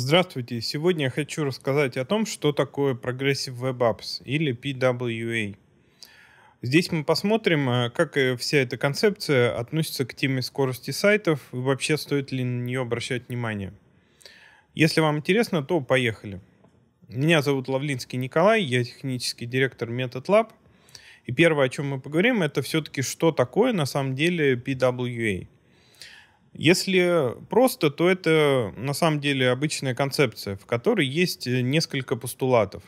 Здравствуйте! Сегодня я хочу рассказать о том, что такое Progressive Web Apps или PWA. Здесь мы посмотрим, э, как э, вся эта концепция относится к теме скорости сайтов и вообще стоит ли на нее обращать внимание. Если вам интересно, то поехали. Меня зовут Лавлинский Николай, я технический директор Method Lab. И первое, о чем мы поговорим, это все-таки что такое на самом деле PWA – если просто, то это на самом деле обычная концепция, в которой есть э, несколько постулатов.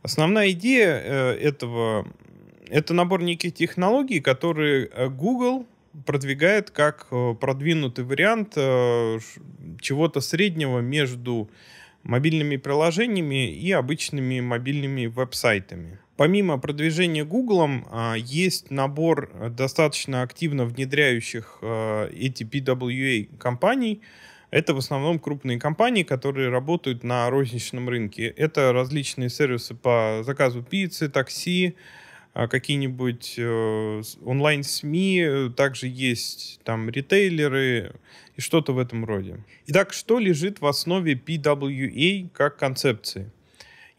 Основная идея э, этого — это набор неких технологий, которые э, Google продвигает как продвинутый вариант чего-то среднего между мобильными приложениями и обычными мобильными веб-сайтами. Помимо продвижения Гуглом, а, есть набор э, достаточно активно внедряющих э, эти PWA компаний. Это в основном крупные компании, которые работают на розничном рынке. Это различные сервисы по заказу пиццы, такси, а, какие-нибудь э, онлайн-СМИ, также есть там ритейлеры и что-то в этом роде. Итак, что лежит в основе PWA как концепции?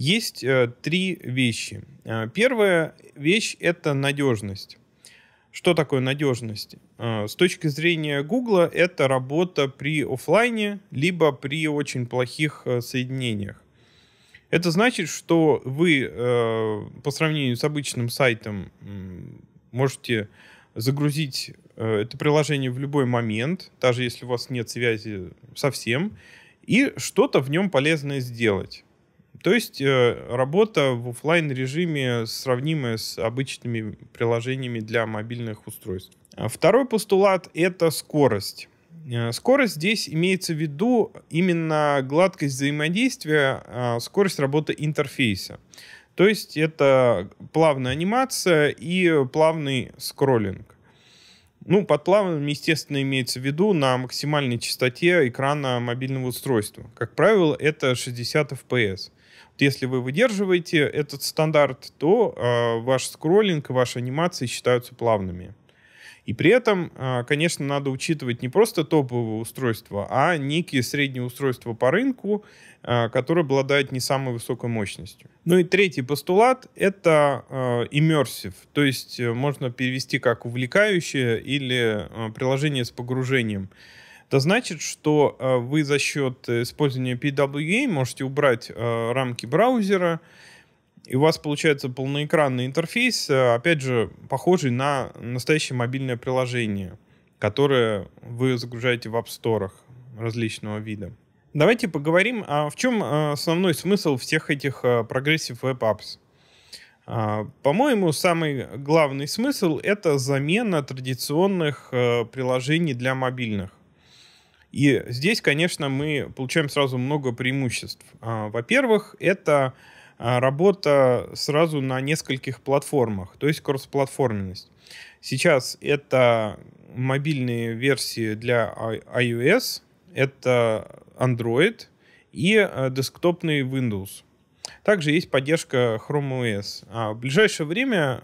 Есть э, три вещи. Э, первая вещь — это надежность. Что такое надежность? Э, с точки зрения Гугла это работа при офлайне, либо при очень плохих соединениях. Это значит, что вы по сравнению с обычным сайтом можете загрузить это приложение в любой момент, даже если у вас нет связи совсем, и что-то в нем полезное сделать. То есть э, работа в офлайн режиме сравнимая с обычными приложениями для мобильных устройств. А второй постулат — это скорость. Э, скорость здесь имеется в виду именно гладкость взаимодействия, а, скорость работы интерфейса. То есть это плавная анимация и плавный скроллинг. Ну, под плавным, естественно, имеется в виду на максимальной частоте экрана мобильного устройства. Как правило, это 60 FPS. Вот если вы выдерживаете этот стандарт, то э, ваш скроллинг и ваши анимации считаются плавными. И при этом, а, конечно, надо учитывать не просто топовое устройство, а некие средние устройства по рынку, а, которые обладают не самой высокой мощностью. Ну и третий постулат — это immersive, а, то есть э, можно перевести как увлекающее или приложение с погружением. Это значит, что вы за счет использования PWA можете убрать рамки браузера, и у вас получается полноэкранный интерфейс, э, опять же, похожий на настоящее мобильное приложение, которое вы загружаете в App Store различного вида. Давайте поговорим, а в чем э, основной смысл всех этих э, прогрессив Web Apps. А, по-моему, самый главный смысл — это замена традиционных приложений для мобильных. И здесь, конечно, мы получаем сразу много преимуществ. А, во-первых, это а, работа сразу на нескольких платформах, то есть кроссплатформенность. Сейчас это мобильные версии для а, iOS, это Android и э, десктопный Windows. Также есть поддержка Chrome OS. А в ближайшее время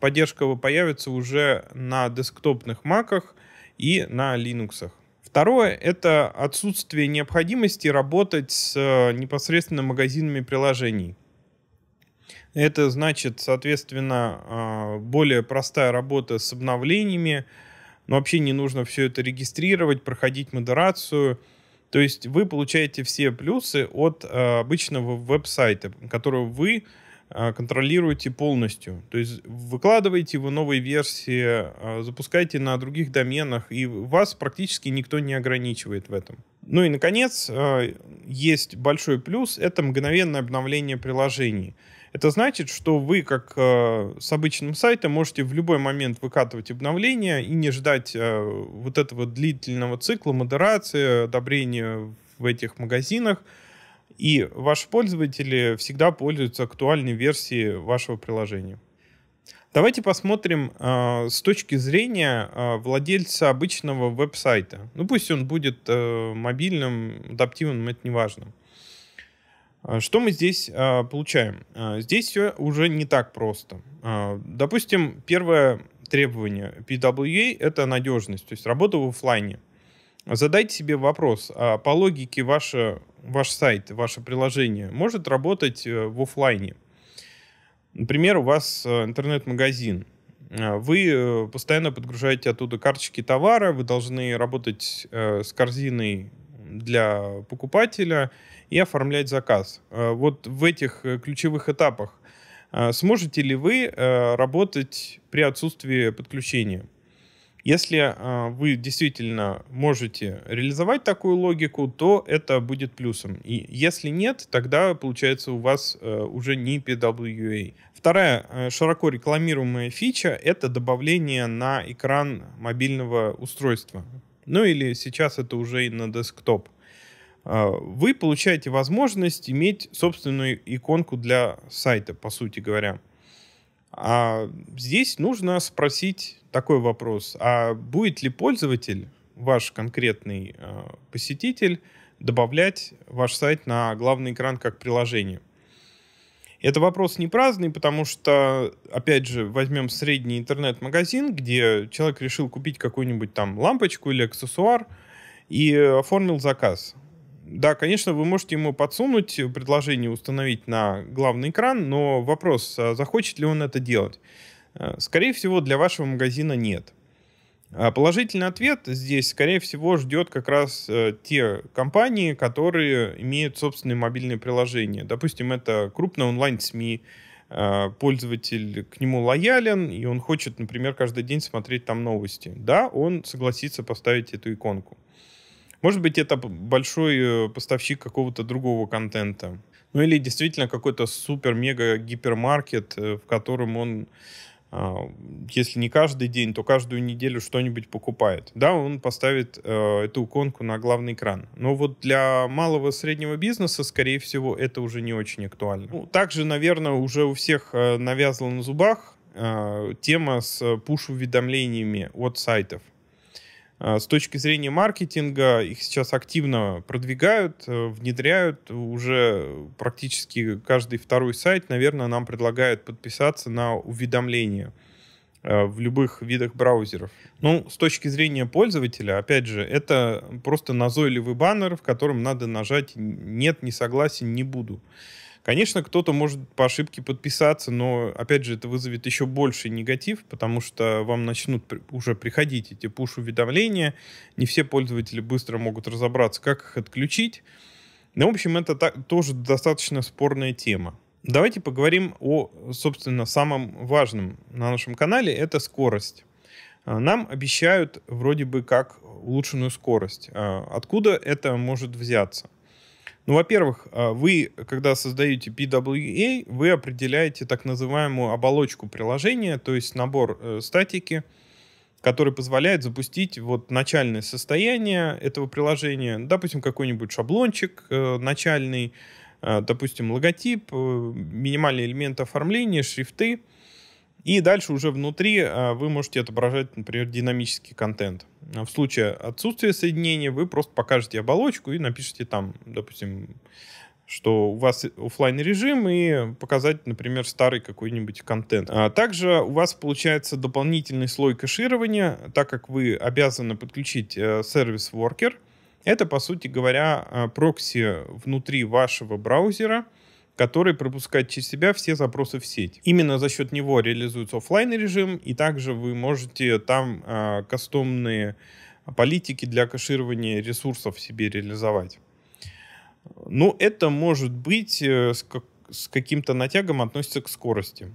поддержка появится уже на десктопных маках и на Linux. Второе — это отсутствие необходимости работать с э, непосредственно магазинами приложений. Это значит, соответственно, э, более простая работа с обновлениями, но вообще не нужно все это регистрировать, проходить модерацию. То есть вы получаете все плюсы от э, обычного веб-сайта, который вы а, контролируете полностью. То есть выкладываете вы новые версии, а, запускаете на других доменах, и вас практически никто не ограничивает в этом. Ну и, наконец, а, есть большой плюс — это мгновенное обновление приложений. Это значит, что вы, как с обычным сайтом, можете в любой момент выкатывать обновления и не ждать вот этого длительного цикла модерации, одобрения в этих магазинах. И ваши пользователи всегда пользуются актуальной версией вашего приложения. Давайте посмотрим э, с точки зрения э, владельца обычного веб-сайта. Ну пусть он будет э, мобильным, адаптивным, это не важно. А, что мы здесь э, получаем? Здесь все уже не так просто. Э, допустим, первое требование PWA — это надежность, то есть работа в офлайне задайте себе вопрос, а по логике ваша, ваш сайт, ваше приложение может работать э, в офлайне? Например, у вас э, интернет-магазин, э, вы постоянно подгружаете оттуда карточки товара, вы должны работать с корзиной для покупателя и оформлять заказ. Вот в этих ключевых этапах сможете ли вы работать при отсутствии подключения? Если э, вы действительно можете реализовать такую логику, то это будет плюсом. И если нет, тогда получается у вас э, уже не PWA. Вторая э, широко рекламируемая фича — это добавление на экран мобильного устройства. Ну или сейчас это уже и на десктоп а, вы получаете возможность иметь собственную иконку для сайта, по сути говоря. А здесь нужно спросить такой вопрос. А будет ли пользователь, ваш конкретный э, посетитель, добавлять ваш сайт на главный экран как приложение? Это вопрос не праздный, потому что, опять же, возьмем средний интернет-магазин, где человек решил купить какую-нибудь там лампочку или аксессуар и оформил заказ. Да, конечно, вы можете ему подсунуть предложение установить на главный экран, но вопрос, а захочет ли он это делать? Э, скорее всего, для вашего магазина нет. А положительный ответ здесь, скорее всего, ждет как раз э, те компании, которые имеют собственные мобильные приложения. Допустим, это крупная онлайн-СМИ, э, пользователь к нему лоялен, и он хочет, например, каждый день смотреть там новости. Да, он согласится поставить эту иконку. Может быть, это большой э, поставщик какого-то другого контента. Ну или действительно какой-то супер-мега-гипермаркет, э, в котором он, а, если не каждый день, то каждую неделю что-нибудь покупает. Да, он поставит э, эту иконку на главный экран. Но вот для малого и среднего бизнеса, скорее всего, это уже не очень актуально. Ну, также, наверное, уже у всех навязла на зубах тема с пуш-уведомлениями от сайтов. А, с точки зрения маркетинга их сейчас активно продвигают, э, внедряют. Уже практически каждый второй сайт, наверное, нам предлагает подписаться на уведомления э, в любых видах браузеров. Ну, с точки зрения пользователя, опять же, это просто назойливый баннер, в котором надо нажать «нет, не согласен, не буду». Конечно, кто-то может по ошибке подписаться, но, опять же, это вызовет еще больший негатив, потому что вам начнут уже приходить эти пуш-уведомления, не все пользователи быстро могут разобраться, как их отключить. Ну, в общем, это та- тоже достаточно спорная тема. Давайте поговорим о, собственно, самом важном на нашем канале – это скорость. А, нам обещают вроде бы как улучшенную скорость. А, откуда это может взяться? Ну, во-первых, а, вы, когда создаете PWA, вы определяете так называемую оболочку приложения, то есть набор э, статики, который позволяет запустить вот начальное состояние этого приложения, допустим, какой-нибудь шаблончик э, начальный, э, допустим, логотип, э, минимальный элемент оформления, шрифты — и дальше уже внутри а, вы можете отображать, например, динамический контент. А, в случае отсутствия соединения вы просто покажете оболочку и напишите там, допустим, что у вас офлайн режим и показать, например, старый какой-нибудь контент. А также у вас получается дополнительный слой кэширования, так как вы обязаны подключить э, сервис Worker. Это, по сути говоря, а, прокси внутри вашего браузера — который пропускает через себя все запросы в сеть. Именно за счет него реализуется офлайн режим, и также вы можете там э, кастомные политики для кэширования ресурсов себе реализовать. Но ну, это может быть э, с, как, с каким-то натягом относится к скорости.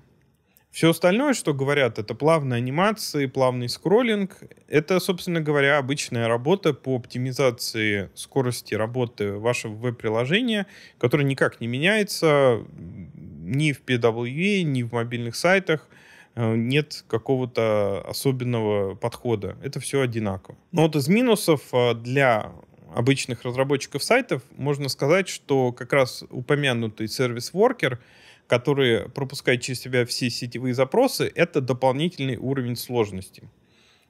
Все остальное, что говорят, это плавные анимации, плавный скроллинг. Это, собственно говоря, обычная работа по оптимизации скорости работы вашего веб-приложения, которая никак не меняется ни в PWA, ни в мобильных сайтах э, нет какого-то особенного подхода. Это все одинаково. Но вот из минусов э, для обычных разработчиков сайтов можно сказать, что как раз упомянутый сервис-воркер — которые пропускают через себя все сетевые запросы, это дополнительный уровень сложности.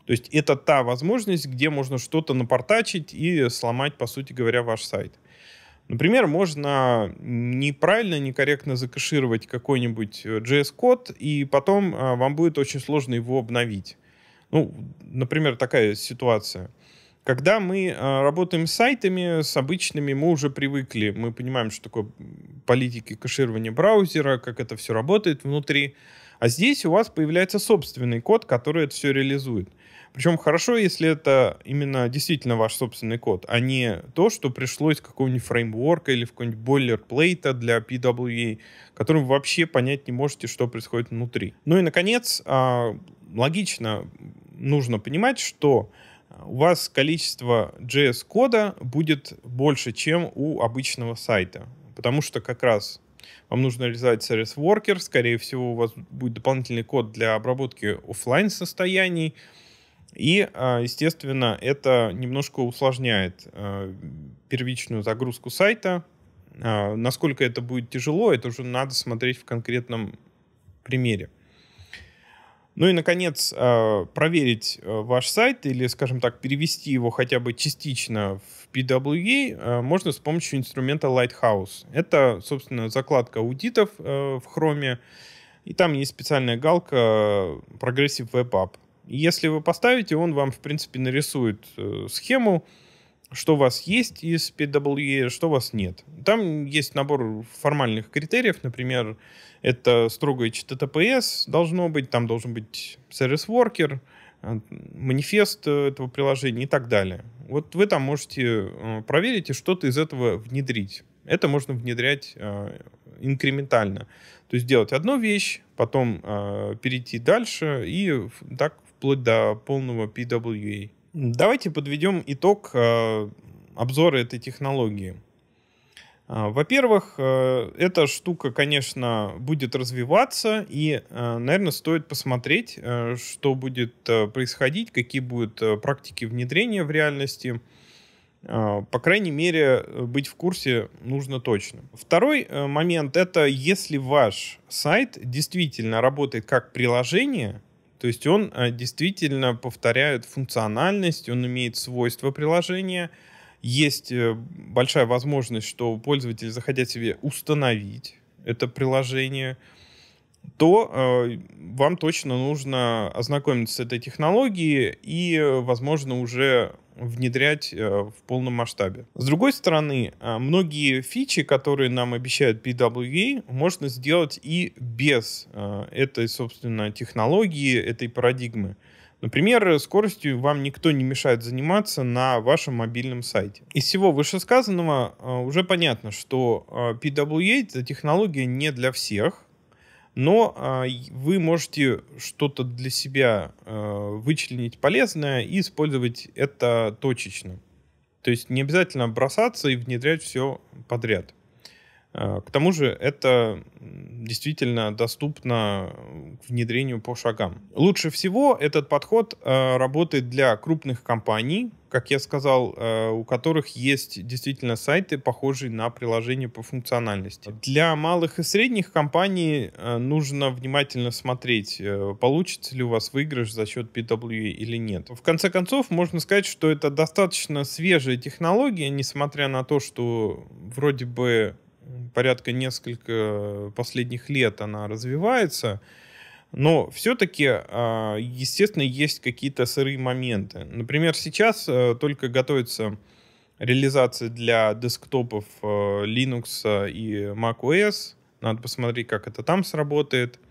То есть это та возможность, где можно что-то напортачить и сломать, по сути говоря, ваш сайт. Например, можно неправильно, некорректно закашировать какой-нибудь э, JS-код, и потом э, вам будет очень сложно его обновить. Ну, например, такая ситуация – когда мы а, работаем с сайтами, с обычными, мы уже привыкли. Мы понимаем, что такое политики кэширования браузера, как это все работает внутри. А здесь у вас появляется собственный код, который это все реализует. Причем хорошо, если это именно действительно ваш собственный код, а не то, что пришло из какого-нибудь фреймворка или в какой-нибудь бойлерплейта для PWA, которым вы вообще понять не можете, что происходит внутри. Ну и, наконец, а, логично нужно понимать, что у вас количество JS-кода будет больше, чем у обычного сайта. Потому что как раз вам нужно реализовать сервис worker, скорее всего, у вас будет дополнительный код для обработки офлайн состояний и, а, естественно, это немножко усложняет а, первичную загрузку сайта. А, насколько это будет тяжело, это уже надо смотреть в конкретном примере. Ну и, наконец, а, проверить э, ваш сайт или, скажем так, перевести его хотя бы частично в PWA э, можно с помощью инструмента Lighthouse. Это, собственно, закладка аудитов э, в Chrome, и там есть специальная галка Progressive Web App. Если вы поставите, он вам, в принципе, нарисует схему, что у вас есть из PWA, что у вас нет. Там есть набор формальных критериев, например, это строгое HTTPS должно быть, там должен быть сервис-воркер, э, манифест э, этого приложения и так далее. Вот вы там можете э, проверить и что-то из этого внедрить. Это можно внедрять инкрементально. То есть делать одну вещь, потом перейти дальше и так вплоть до полного PWA. Давайте подведем итог э, обзора этой технологии. Э, во-первых, э, эта штука, конечно, будет развиваться, и, наверное, стоит посмотреть, что будет происходить, какие будут практики внедрения в реальности. По крайней мере, быть в курсе нужно точно. Второй момент — это если ваш сайт действительно работает как приложение — то есть он а, действительно повторяет функциональность, он имеет свойства приложения, есть э, большая возможность, что пользователь, заходя себе, установить это приложение – то э, вам точно нужно ознакомиться с этой технологией и, возможно, уже внедрять э, в полном масштабе. С другой стороны, э, многие фичи, которые нам обещают PWA, можно сделать и без э, этой, собственно, технологии, этой парадигмы. Например, скоростью вам никто не мешает заниматься на вашем мобильном сайте. Из всего вышесказанного э, уже понятно, что PWA э, — это технология не для всех, но а, вы можете что-то для себя а, вычленить полезное и использовать это точечно. То есть не обязательно бросаться и внедрять все подряд. А, к тому же это действительно доступно к внедрению по шагам. Лучше всего этот подход а, работает для крупных компаний, как я сказал, э, у которых есть действительно сайты, похожие на приложения по функциональности. Для малых и средних компаний э, нужно внимательно смотреть, э, получится ли у вас выигрыш за счет PWA или нет. В конце концов, можно сказать, что это достаточно свежая технология, несмотря на то, что вроде бы порядка несколько последних лет она развивается. Но все-таки, а, естественно, есть какие-то сырые моменты. Например, сейчас э, только готовится реализация для десктопов э, Linux и macOS. Надо посмотреть, как это там сработает.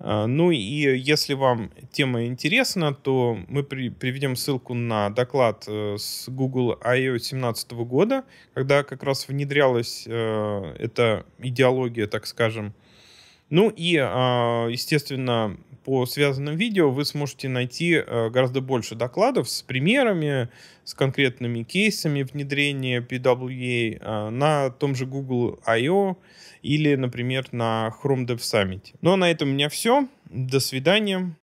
А, ну и если вам тема интересна, то мы при, приведем ссылку на доклад э, с Google I.O. 2017 года, когда как раз внедрялась эта идеология, так скажем, ну и, а, естественно, по связанным видео вы сможете найти э, гораздо больше докладов с примерами, с конкретными кейсами внедрения PWA а, на том же Google I.O. или, например, на Chrome Dev Summit. Ну а на этом у меня все. До свидания.